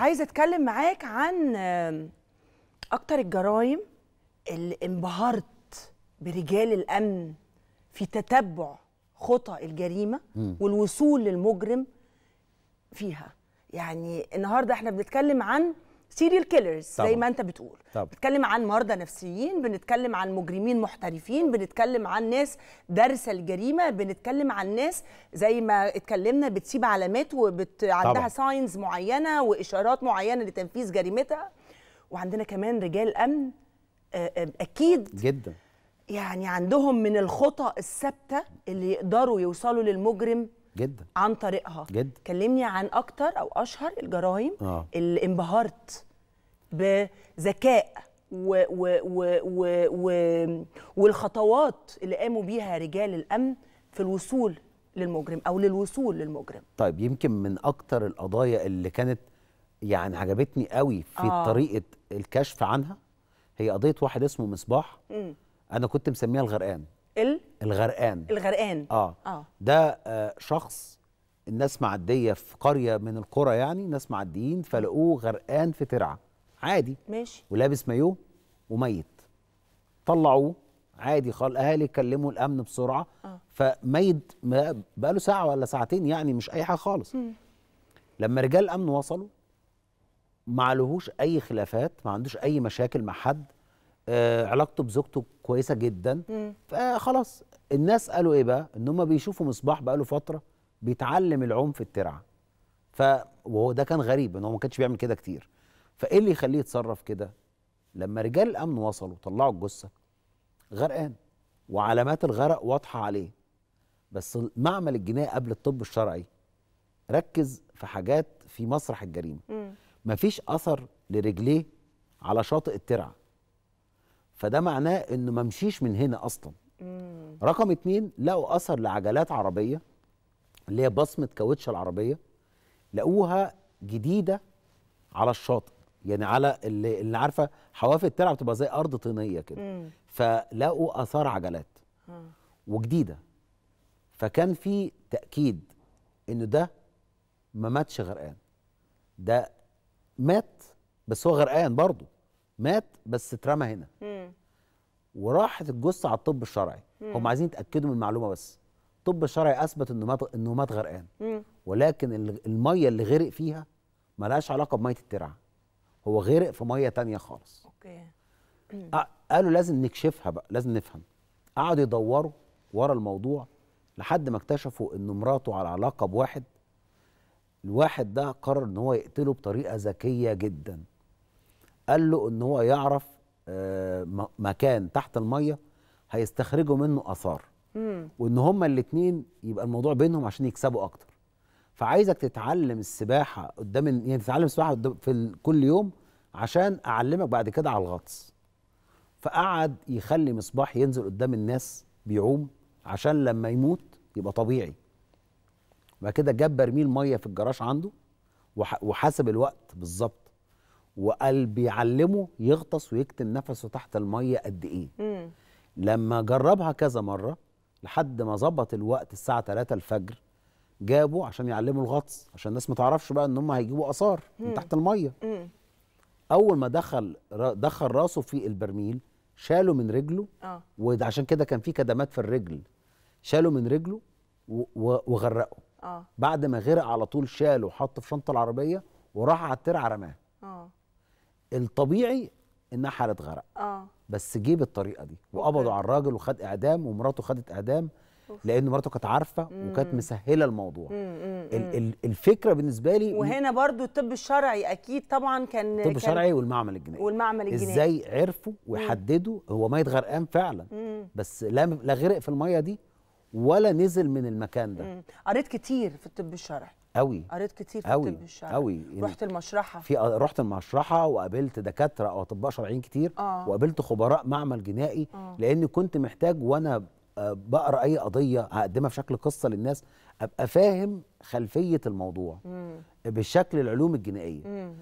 عايزه اتكلم معاك عن اكتر الجرائم اللي انبهرت برجال الامن في تتبع خطى الجريمه والوصول للمجرم فيها يعني النهارده احنا بنتكلم عن سيريال كيلرز زي ما انت بتقول طبعا. بنتكلم عن مرضى نفسيين بنتكلم عن مجرمين محترفين بنتكلم عن ناس دارسه الجريمه بنتكلم عن ناس زي ما اتكلمنا بتسيب علامات وبت... عندها ساينز معينه واشارات معينه لتنفيذ جريمتها وعندنا كمان رجال امن آه، آه، اكيد جدا يعني عندهم من الخطأ الثابته اللي يقدروا يوصلوا للمجرم جدا عن طريقها جدا كلمني عن اكتر او اشهر الجرائم آه. اللي انبهرت بذكاء و و و و و والخطوات اللي قاموا بيها رجال الامن في الوصول للمجرم او للوصول للمجرم طيب يمكن من اكتر القضايا اللي كانت يعني عجبتني قوي في آه. طريقه الكشف عنها هي قضيه واحد اسمه مصباح انا كنت مسميها الغرقان ال الغرقان الغرقان اه اه ده آه شخص الناس معديه في قريه من القرى يعني ناس معديين فلقوه غرقان في ترعه عادي ماشي ولابس مايوه وميت طلعوه عادي خال اهالي كلموا الامن بسرعه آه. فميت بقاله ساعه ولا ساعتين يعني مش اي حاجه خالص م. لما رجال الامن وصلوا ما لهوش اي خلافات ما عندوش اي مشاكل مع حد آه علاقته بزوجته كويسه جدا فخلاص الناس قالوا ايه بقى ان هم بيشوفوا مصباح بقاله فتره بيتعلم العنف الترعه ف وهو ده كان غريب ان هو ما كانش بيعمل كده كتير فايه اللي يخليه يتصرف كده لما رجال الامن وصلوا طلعوا الجثه غرقان وعلامات الغرق واضحه عليه بس معمل الجنايه قبل الطب الشرعي ركز في حاجات في مسرح الجريمه مفيش اثر لرجليه على شاطئ الترعه فده معناه انه ممشيش من هنا اصلا رقم اتنين لقوا اثر لعجلات عربيه اللي هي بصمه كاوتش العربيه لقوها جديده على الشاطئ يعني على اللي, اللي عارفه حواف الترعه بتبقى زي ارض طينيه كده فلقوا اثار عجلات وجديده فكان في تاكيد انه ده ما ماتش غرقان ده مات بس هو غرقان برضه مات بس اترمى هنا مم. وراحت الجثه على الطب الشرعي مم. هم عايزين يتاكدوا من المعلومه بس الطب الشرعي اثبت انه مات انه مات غرقان ولكن الميه اللي غرق فيها لهاش علاقه بميه الترعه هو غرق في ميه تانية خالص اوكي قالوا لازم نكشفها بقى لازم نفهم قعدوا يدوروا ورا الموضوع لحد ما اكتشفوا ان مراته على علاقه بواحد الواحد ده قرر ان هو يقتله بطريقه ذكيه جدا قال له ان هو يعرف آه، مكان تحت الميه هيستخرجوا منه اثار وان هما الاثنين يبقى الموضوع بينهم عشان يكسبوا اكتر فعايزك تتعلم السباحه قدام يعني تتعلم السباحه في كل يوم عشان اعلمك بعد كده على الغطس فقعد يخلي مصباح ينزل قدام الناس بيعوم عشان لما يموت يبقى طبيعي بعد كده جاب برميل ميه في الجراج عنده وحسب الوقت بالظبط وقال بيعلمه يغطس ويكتم نفسه تحت الميه قد ايه مم. لما جربها كذا مره لحد ما ظبط الوقت الساعه 3 الفجر جابه عشان يعلمه الغطس عشان الناس ما تعرفش بقى ان هم هيجيبوا اثار من تحت الميه مم. اول ما دخل دخل راسه في البرميل شاله من رجله آه. وعشان كده كان في كدمات في الرجل شاله من رجله وغرقه آه. بعد ما غرق على طول شاله وحطه في شنطه العربيه وراح على الترعه رماه آه. الطبيعي انها حاله غرق اه بس جه بالطريقه دي وقبضوا على الراجل وخد اعدام ومراته خدت اعدام لان مراته كانت عارفه وكانت مسهله الموضوع ال ال الفكره بالنسبه لي وهنا برضو الطب الشرعي اكيد طبعا كان الطب الشرعي والمعمل الجنائي والمعمل الجنائي ازاي عرفوا ويحددوا هو ميت غرقان فعلا مم. بس لا لا غرق في الميه دي ولا نزل من المكان ده قريت كتير في الطب الشرعي قوي قريت كتير في قوي. الطب قوي يعني رحت المشرحه في رحت المشرحه وقابلت دكاتره او اطباء شرعيين كتير آه. وقابلت خبراء معمل جنائي آه. لاني كنت محتاج وانا بقرا اي قضيه هقدمها في شكل قصه للناس ابقى فاهم خلفيه الموضوع مم. بالشكل العلوم الجنائيه مم.